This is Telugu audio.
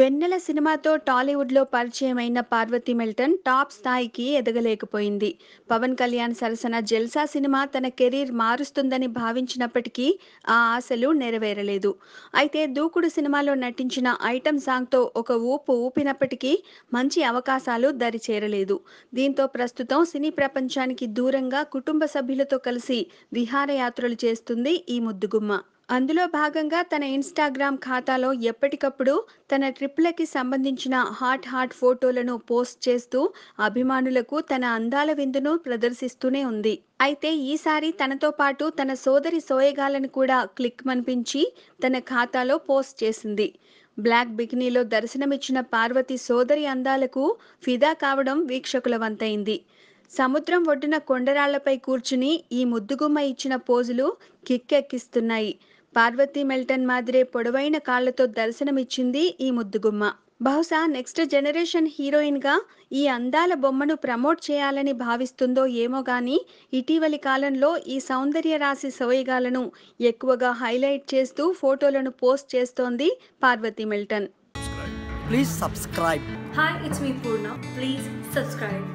వెన్నెల సినిమాతో టాలీవుడ్లో పరిచయమైన పార్వతి మిల్టన్ టాప్ స్థాయికి ఎదగలేకపోయింది పవన్ కళ్యాణ్ సరసన జెల్సా సినిమా తన కెరీర్ మారుస్తుందని భావించినప్పటికీ ఆ ఆశలు నెరవేరలేదు అయితే దూకుడు సినిమాలో నటించిన ఐటమ్ సాంగ్తో ఒక ఊపు ఊపినప్పటికీ మంచి అవకాశాలు దరిచేరలేదు దీంతో ప్రస్తుతం సినీ ప్రపంచానికి దూరంగా కుటుంబ సభ్యులతో కలిసి విహారయాత్రలు చేస్తుంది ఈ ముద్దుగుమ్మ అందులో భాగంగా తన ఇన్స్టాగ్రామ్ ఖాతాలో ఎప్పటికప్పుడు తన ట్రిప్లకి సంబంధించిన హాట్ హాట్ ఫోటోలను పోస్ట్ చేస్తూ అభిమానులకు తన అందాల విందును ప్రదర్శిస్తూనే ఉంది అయితే ఈసారి తనతో పాటు తన సోదరి సోయగాలను కూడా క్లిక్ మనిపించి తన ఖాతాలో పోస్ట్ చేసింది బ్లాక్ బికినీలో దర్శనమిచ్చిన పార్వతి సోదరి అందాలకు ఫిదా కావడం వీక్షకుల వంతైంది సముద్రం ఒడ్డున కొండరాళ్లపై కూర్చుని ఈ ముద్దుగుమ్మ ఇచ్చిన పోజులు కిక్కెక్కిస్తున్నాయి పార్వతీ మెల్టన్ మాదిరే పొడవైన కాళ్లతో దర్శనమిచ్చింది ఈ ముద్దుగుమ్మ బహుశా నెక్స్ట్ జనరేషన్ హీరోయిన్గా ఈ అందాల బొమ్మను ప్రమోట్ చేయాలని భావిస్తుందో ఏమో కానీ ఇటీవలి కాలంలో ఈ సౌందర్య రాశి సవయగాలను ఎక్కువగా హైలైట్ చేస్తూ ఫోటోలను పోస్ట్ చేస్తోంది Parvathy Milton please subscribe hi it's me Poorna please subscribe